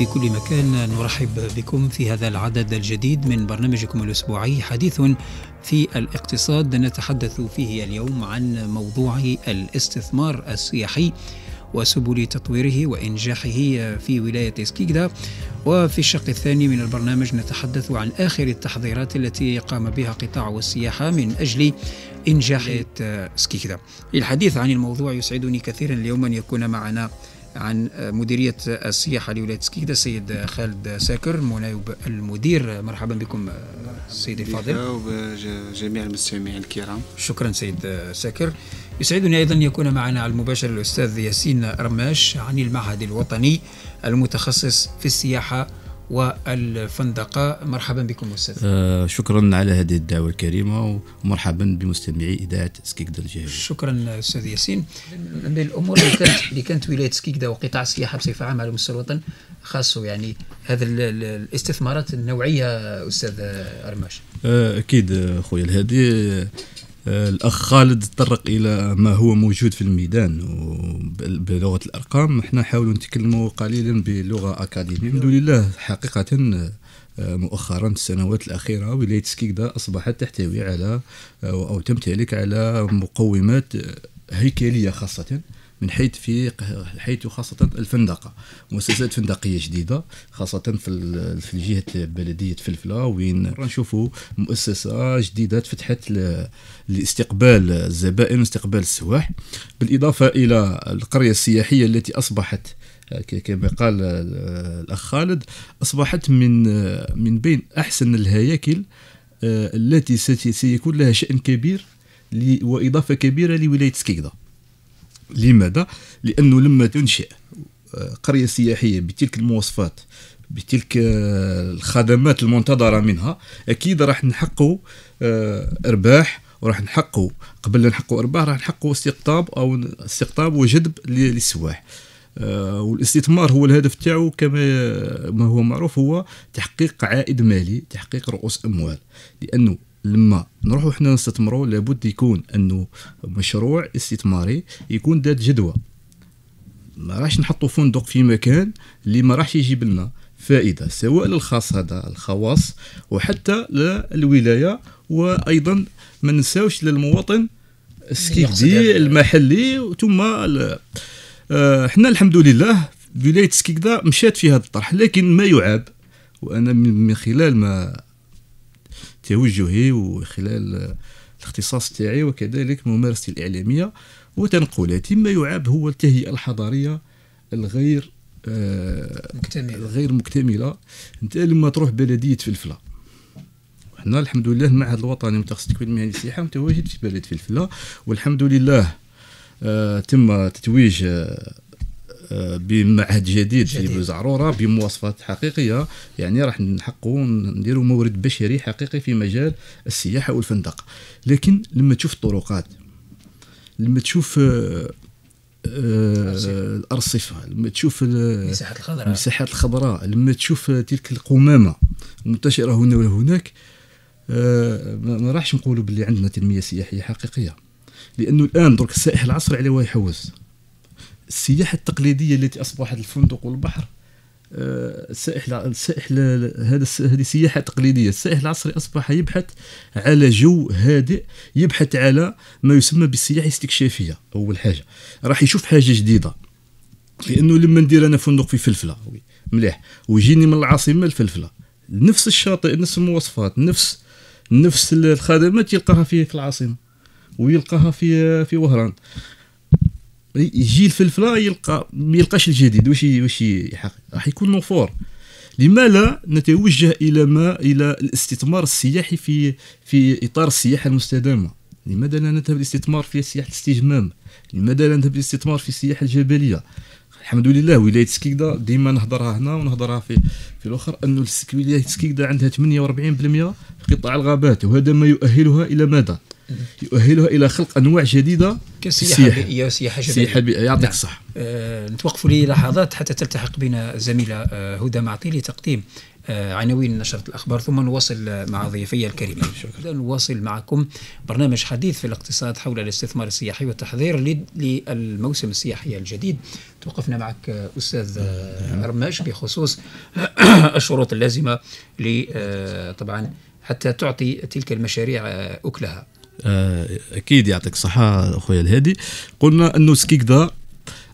في كل مكان نرحب بكم في هذا العدد الجديد من برنامجكم الأسبوعي حديث في الاقتصاد نتحدث فيه اليوم عن موضوع الاستثمار السياحي وسبل تطويره وإنجاحه في ولاية سكيكدا وفي الشق الثاني من البرنامج نتحدث عن آخر التحضيرات التي قام بها قطاع السياحة من أجل إنجاح إيه. سكيكدا. للحديث عن الموضوع يسعدني كثيرا اليوم أن يكون معنا عن مديرية السياحة لولاية سكيدة السيد خالد ساكر منايب المدير مرحبا بكم سيدي الفاضل وجميع المستمعين الكرام شكرا سيد ساكر يسعدني أيضا يكون معنا على المباشر الأستاذ ياسين رماش عن المعهد الوطني المتخصص في السياحة والفندقة مرحبا بكم أستاذ آه شكرا على هذه الدعوة الكريمة ومرحبا بمستمعي إذاعة سكيكدا الجزائرية شكرا أستاذ ياسين من الأمور اللي كانت اللي كانت ولاية سكيكدا وقطاع السياحة بصفة عامة على مستوى الوطن خاصه يعني هذا الاستثمارات النوعية أستاذ أرماش آه أكيد خويا الهادي الاخ خالد تطرق الى ما هو موجود في الميدان بلغه الارقام احنا حاولوا نتكلموا قليلا بلغه اكاديميه الحمد لله حقيقه آه، مؤخرا السنوات الأخيرة ولاية سكيكدا أصبحت تحتوي على آه، أو تمتلك على مقومات آه، هيكلية خاصة من حيث في حيث خاصه الفندقه مؤسسات فندقيه جديده خاصه في في جهه بلديه فلفله وين نشوفوا مؤسسه جديده فتحت لاستقبال الزبائن واستقبال السواح بالاضافه الى القريه السياحيه التي اصبحت آه، كما قال الاخ خالد اصبحت من آه، من بين احسن الهياكل آه، التي سيكون لها شان كبير واضافه كبيره لولايه سكيكدا لماذا؟ لأنه لما تنشئ آه، قرية سياحية بتلك المواصفات بتلك آه، الخدمات المنتظرة منها أكيد راح نحقوا آه، أرباح وراح نحقوا قبل لا أرباح راح نحقوا استقطاب أو استقطاب وجذب للسواح والاستثمار هو الهدف تاعو كما ما هو معروف هو تحقيق عائد مالي تحقيق رؤوس اموال لانه لما نروحو حنا نستثمرو لابد يكون انه مشروع استثماري يكون ذات جدوى ما راحش نحطو فندق في مكان اللي ما راحش يجيب لنا فائده سواء للخاص هذا الخواص وحتى للولايه وايضا ما ننساوش للمواطن السكيكدي يعني المحلي ثم آه، حنا الحمد لله ولايه سكيكدا مشات في هذا الطرح لكن ما يعاب وانا من خلال ما توجهي وخلال الاختصاص تاعي وكذلك ممارستي الإعلامية وتنقلاتي ما يعاب هو التهيئة الحضارية الغير آه، مكتملة الغير مكتملة أنت لما تروح بلدية فلفلة حنا الحمد لله المعهد الوطني متخصص التكوين المهني السياحه متواجد في بلد فلفلة والحمد لله آه تم تتويج آه بمعهد جديد, جديد. في زعروره بمواصفات حقيقيه يعني راح نحققوا نديروا مورد بشري حقيقي في مجال السياحه والفندق لكن لما تشوف الطرقات لما تشوف آه، آه، الارصفه لما تشوف المساحات الخضراء المساحات الخضراء لما تشوف تلك القمامه المنتشرة هنا ولا هناك آه، ما راحش نقولوا باللي عندنا تنميه سياحيه حقيقيه لانه الان درك السائح العصري على هو يحوز السياحه التقليديه التي اصبحت الفندق والبحر السائح آه، السائح هذا هذه سياحه تقليديه السائح العصري اصبح يبحث على جو هادئ يبحث على ما يسمى بالسياحه الاستكشافيه اول حاجه راح يشوف حاجه جديده لانه لما ندير انا فندق في فلفله مليح ويجيني من العاصمه الفلفله نفس الشاطئ نفس المواصفات نفس نفس الخدمات يلقاها في في العاصمه ويلقاها في في وهران يجي الفلفله يلقى ما يلقاش الجديد واش واش يحقق راح يكون نفور لما لا نتوجه الى ما الى الاستثمار السياحي في في اطار السياحه المستدامه لماذا لا نذهب للاستثمار في سياحه الاستجمام لماذا لا نذهب للاستثمار في السياحه الجبليه الحمد لله ولايه سكيكدا ديما نهضرها هنا ونهضرها في في الاخر أن ولايه سكيكدا عندها 48% في قطاع الغابات وهذا ما يؤهلها الى ماذا يؤهلها الى خلق انواع جديده كسياحه بيئيه وسياحه جبليه سياحه يعطيك نعم. الصحه آه، نتوقفوا لي لحظات للحظات حتى تلتحق بنا الزميله آه، هدى معطي لتقديم آه، عناوين نشرة الأخبار ثم نواصل مع ضيفي الكريمين شكرا نواصل معكم برنامج حديث في الاقتصاد حول الاستثمار السياحي والتحضير للموسم السياحي الجديد توقفنا معك أستاذ نعم. رماش بخصوص الشروط اللازمة طبعا حتى تعطي تلك المشاريع أكلها آه، اكيد يعطيك الصحه اخويا الهادي قلنا انه سكيكدا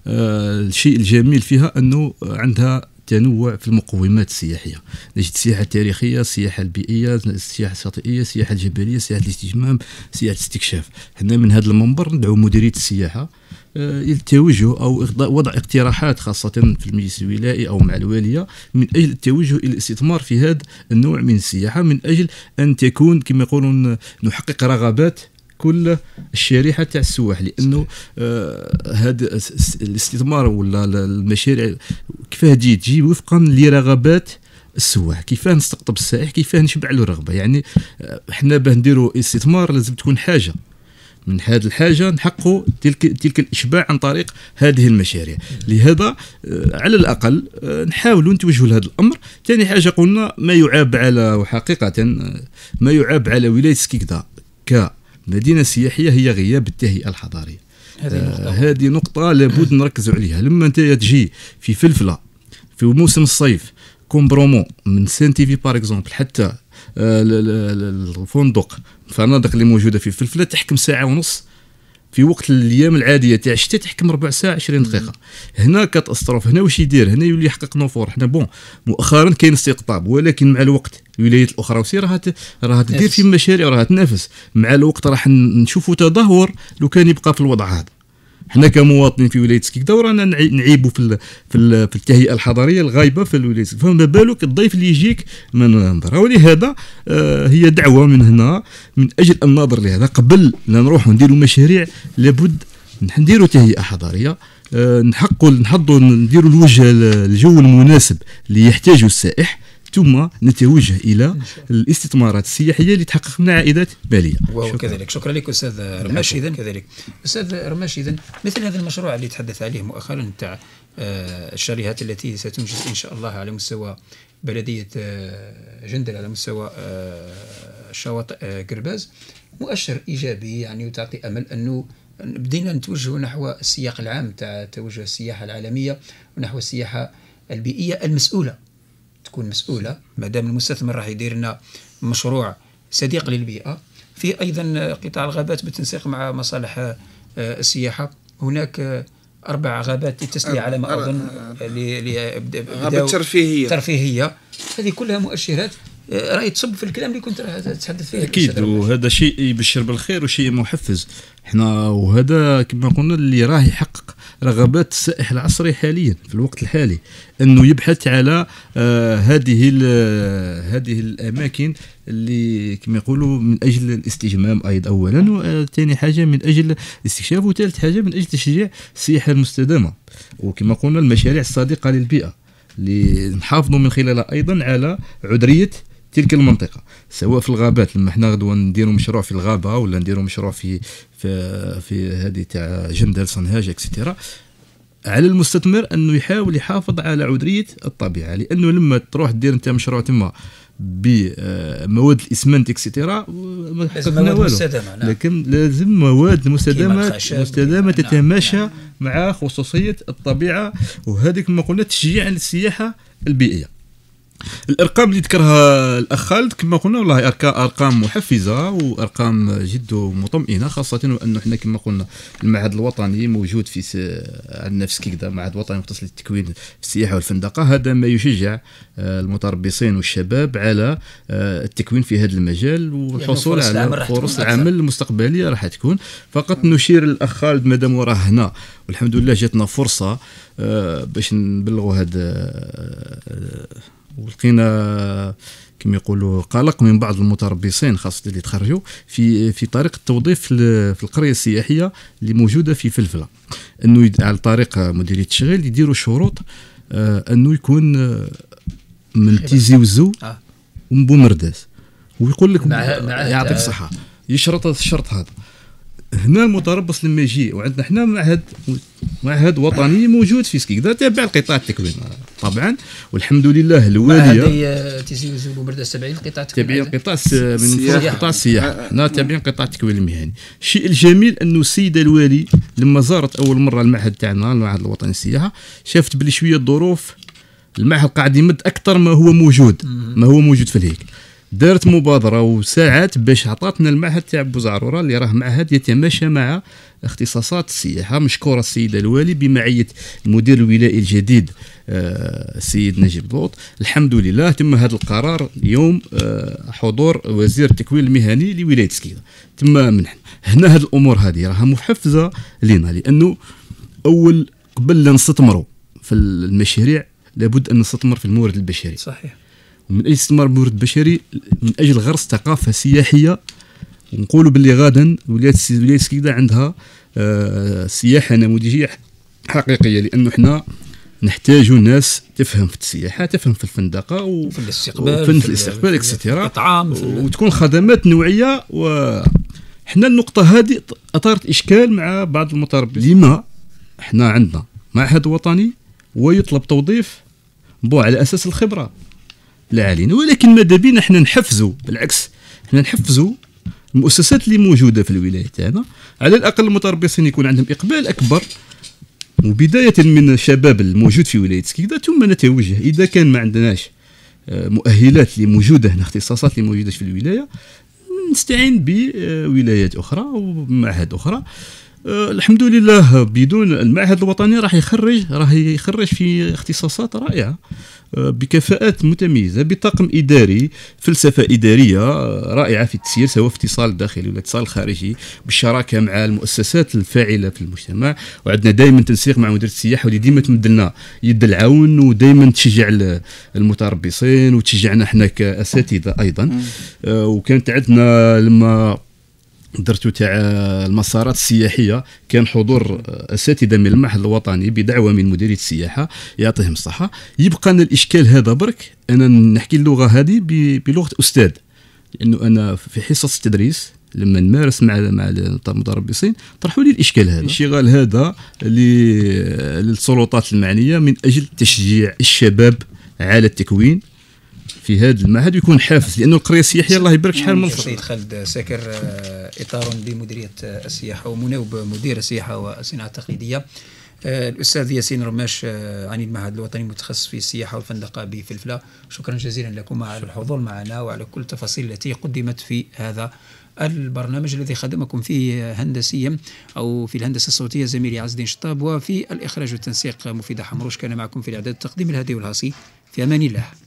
آه، الشيء الجميل فيها انه عندها التنوع في المقومات السياحيه نجد السياحه التاريخيه السياحه البيئيه السياحه الشاطئيه السياحه الجبليه سياحه الاستجمام سياحه الاستكشاف حنا من هذا المنبر ندعو مديريه السياحه آه، التوجه او وضع اقتراحات خاصه في المجلس الولائي او مع الواليه من اجل التوجه الى الاستثمار في هذا النوع من السياحه من اجل ان تكون كما يقولون نحقق رغبات كل الشريحه تاع السواح لانه هذا آه الاستثمار ولا المشاريع كيفاه تجي تجي وفقا لرغبات السواح كيفاه نستقطب السائح كيفاه نشبع له الرغبه يعني آه، حنا باه نديروا استثمار لازم تكون حاجه من هذه الحاجه نحقوا تلك تلك الاشباع عن طريق هذه المشاريع لهذا آه، على الاقل آه، نحاولوا نتوجهوا لهذا الامر ثاني حاجه قلنا ما يعاب على وحقيقه ما يعاب على ولايه سكيكدا ك مدينه سياحيه هي غياب التهيئه الحضاريه هذه آه، نقطه, هذه نقطة لابد نركز عليها لما انت تجي في فلفله في موسم الصيف كومبرومو من سانتيفي باغ اكزومبل حتى آه، الفندق الفنادق اللي موجوده في فلفله تحكم ساعه ونص في وقت الايام العاديه تاع الشتاء تحكم ربع ساعه 20 دقيقه هنا كاتاستروف هنا واش يدير هنا يولي يحقق نفور حنا بون مؤخرا كاين استقطاب ولكن مع الوقت الولايات الاخرى وسي راها راها تدير في مشاريع راها تنافس مع الوقت راح نشوفوا تدهور لو كان يبقى في الوضع هذا حنا كمواطنين في ولايه سكيكدا ورانا نعيبوا في في, في التهيئه الحضاريه الغايبه في الولايه فما بالك الضيف اللي يجيك من نظره ولهذا آه، هي دعوه من هنا من اجل ان ننظر لهذا قبل لا نروح نديروا مشاريع لابد نديروا تهيئه حضاريه آه، نحقوا نحضوا نديروا الوجه الجو المناسب اللي يحتاجه السائح ثم نتوجه الى الاستثمارات السياحيه اللي تحقق منها عائدات ماليه وكذلك شكرا لك استاذ نعم. رماش اذا كذلك استاذ رماش اذا مثل هذا المشروع اللي تحدث عليه مؤخرا تاع آه، الشاليهات التي ستنجز ان شاء الله على مستوى بلديه آه، جندل على مستوى آه، شواطئ قرباز مؤشر ايجابي يعني وتعطي امل انه بدينا نتوجه نحو السياق العام تاع توجه السياحه العالميه ونحو السياحه البيئيه المسؤوله تكون مسؤوله ما دام المستثمر راح يدير لنا مشروع صديق للبيئه في ايضا قطاع الغابات بالتنسيق مع مصالح آه، السياحه هناك آه، اربع غابات للتسليه على ما اظن غابه ترفيهيه ترفيهيه هذه كلها مؤشرات راهي تصب في الكلام اللي كنت تتحدث فيه اكيد وهذا شيء يبشر بالخير وشيء محفز احنا وهذا كما قلنا اللي راه يحقق رغبات السائح العصري حاليا في الوقت الحالي انه يبحث على آه هذه هذه الاماكن اللي كما يقولوا من اجل الاستجمام ايضا اولا وثاني حاجه من اجل الاستكشاف وثالث حاجه من اجل تشجيع السياحه المستدامه وكما قلنا المشاريع الصادقه للبيئه اللي نحافظوا من خلالها ايضا على عذريه تلك المنطقه سواء في الغابات لما حنا غدوه نديروا مشروع في الغابه ولا نديروا مشروع في في في هذه تاع جندل صنهاج اكسترا على المستثمر انه يحاول يحافظ على عذريه الطبيعه لانه لما تروح دير انت مشروع تما بمواد آه، الاسمنت اكسترا ما حققنا والو نعم. لكن لازم مواد مستدامه مستدامه نعم، تتماشى نعم. مع خصوصيه الطبيعه وهذيك ما قلنا تشجيع للسياحه البيئيه الارقام اللي ذكرها الاخ خالد كما قلنا والله ارقام محفزه وارقام جد مطمئنه خاصه وانه احنا كما قلنا المعهد الوطني موجود في عندنا في سكيكدا معهد وطني مختص للتكوين في السياحه والفندقه هذا ما يشجع آه، المتربصين والشباب على آه، التكوين في هذا المجال والحصول يعني على فرص العمل المستقبليه راح تكون فقط نشير الاخ خالد مادام وراه هنا والحمد لله جاتنا فرصه آه، باش نبلغوا هذا ولقينا كما يقولوا قلق من بعض المتربصين خاصه اللي تخرجوا في في طريقه التوظيف في القريه السياحيه اللي موجوده في فلفله انه على طريق مديريه التشغيل يديروا شروط آه، انه يكون آه، من تيزي وزو آه. ومبومرداس ويقول لك يعطيك صحه يشرط الشرط هذا هنا المتربص لما يجي وعندنا حنا معهد معهد وطني موجود في سكيكدا تابع لقطاع التكوين طبعا والحمد لله الواليه تيزي وزي برده 70 قطاع تابعين قطاع من قطاع السياحه هنا آه، آه، آه. تابعين قطاع التكوين المهني الشيء الجميل انه السيده الوالي لما زارت اول مره المعهد تاعنا المعهد الوطني للسياحه شافت بلي شويه الظروف المعهد قاعد يمد اكثر ما هو موجود ما هو موجود في الهيك دارت مبادره وساعات باش عطاتنا المعهد تاع بوزعروره اللي راه معهد يتماشى مع اختصاصات السياحه مشكوره السيده الوالي بمعيه المدير الولائي الجديد آه، السيد نجيب لوط الحمد لله تم هذا القرار يوم آه، حضور وزير التكوين المهني لولايه سكينه تم منحنا هنا هذه الامور هذه راها محفزه لنا لانه اول قبل لا نستثمروا في المشاريع لابد ان نستثمر في المورد البشري صحيح ومن اجل استثمار بمورد بشري من اجل غرس ثقافه سياحيه ونقولوا باللي غدا ولايه ولايه سكيده عندها آه، سياحه نموذجيه حقيقيه لانه حنا نحتاجوا ناس تفهم في السياحه تفهم في الفندقه وفي الاستقبال وفن في الاستقبال اكسترا وتكون خدمات نوعيه وحنا النقطه هذه اثارت اشكال مع بعض المتربصين لما حنا عندنا معهد وطني ويطلب توظيف بو على اساس الخبره لا علينا ولكن ماذا بينا حنا نحفزوا بالعكس حنا نحفزوا المؤسسات اللي موجوده في الولايه تاعنا على الاقل المتربصين يكون عندهم اقبال اكبر وبدايه من الشباب الموجود في ولايه سكيدا ثم نتوجه اذا كان ما عندناش آه، مؤهلات اللي موجوده هنا اختصاصات اللي موجوده في الولايه نستعين بولايات اخرى ومعهد اخرى آه، الحمد لله بدون المعهد الوطني راح يخرج راح يخرج في اختصاصات رائعه آه، بكفاءات متميزه بطاقم اداري فلسفه اداريه رائعه في التسيير سواء في اتصال داخلي ولا اتصال خارجي بالشراكه مع المؤسسات الفاعله في المجتمع وعندنا دائما تنسيق مع مدير السياحه واللي ديما تمد لنا يد العون ودائما تشجع المتربصين وتشجعنا احنا كاساتذه ايضا آه، وكانت عندنا لما درتو تاع المسارات السياحيه كان حضور اساتذه من المعهد الوطني بدعوه من مديريه السياحه يعطيهم الصحه يبقى أن الاشكال هذا برك انا نحكي اللغه هذه بلغه استاذ لانه انا في حصص التدريس لما نمارس مع مع المتربصين طرحوا لي الاشكال هذا الانشغال هذا للسلطات المعنيه من اجل تشجيع الشباب على التكوين في هذا المعهد ويكون حافز لانه القريه السياحيه الله يبارك شحال من سيد خالد ساكر آه، اطار بمديريه آه، السياحه ومناوب مدير السياحه والصناعه التقليديه آه، الاستاذ ياسين رماش عن المعهد الوطني المتخصص في السياحه والفندقه بفلفله شكرا جزيلا لكم على الحضور معنا وعلى كل التفاصيل التي قدمت في هذا البرنامج الذي خدمكم فيه هندسيا او في الهندسه الصوتيه زميلي عز الدين شطاب وفي الاخراج والتنسيق مفيده حمروش كان معكم في الاعداد التقديم الهادي والهاصي في امان الله